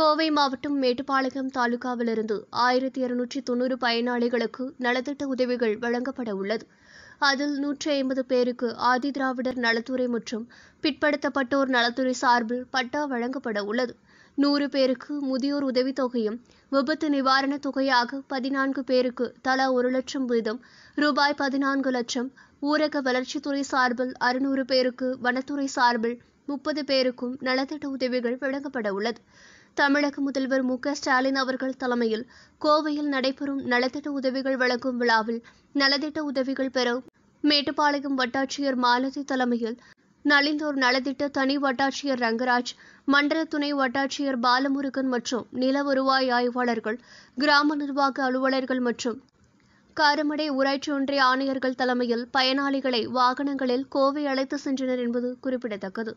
கோவை மாவட்டம் மேட்டுப்பாளையம் தாலுகாவிலிருந்து ஆயிரத்தி இருநூற்றி தொண்ணூறு பயனாளிகளுக்கு நலத்திட்ட உதவிகள் வழங்கப்பட உள்ளது அதில் நூற்றி ஐம்பது பேருக்கு ஆதிதிராவிடர் நலத்துறை மற்றும் பிற்படுத்தப்பட்டோர் நலத்துறை சார்பில் பட்டா வழங்கப்பட உள்ளது நூறு பேருக்கு முதியோர் உதவித்தொகையும் விபத்து நிவாரணத் தொகையாக பதினான்கு பேருக்கு தலா ஒரு லட்சம் வீதம் ரூபாய் பதினான்கு லட்சம் ஊரக வளர்ச்சித்துறை சார்பில் அறுநூறு பேருக்கு வனத்துறை சார்பில் முப்பது பேருக்கும் நலத்திட்ட உதவிகள் வழங்கப்பட உள்ளது தமிழக முதல்வர் மு ஸ்டாலின் அவர்கள் தலைமையில் கோவையில் நடைபெறும் நலத்திட்ட உதவிகள் வழங்கும் விழாவில் நலத்திட்ட உதவிகள் பெற மேட்டுப்பாளையம் வட்டாட்சியர் மாலதி தலைமையில் நலிந்தோர் நலத்திட்ட தனி வட்டாட்சியர் ரங்கராஜ் மண்டல துணை வட்டாட்சியர் பாலமுருகன் மற்றும் நில வருவாய் ஆய்வாளர்கள் கிராம நிர்வாக அலுவலர்கள் மற்றும் காரமடை ஊராட்சி ஒன்றிய ஆணையர்கள் தலைமையில் பயனாளிகளை வாகனங்களில் கோவை அழைத்து சென்றனர் என்பது குறிப்பிடத்தக்கது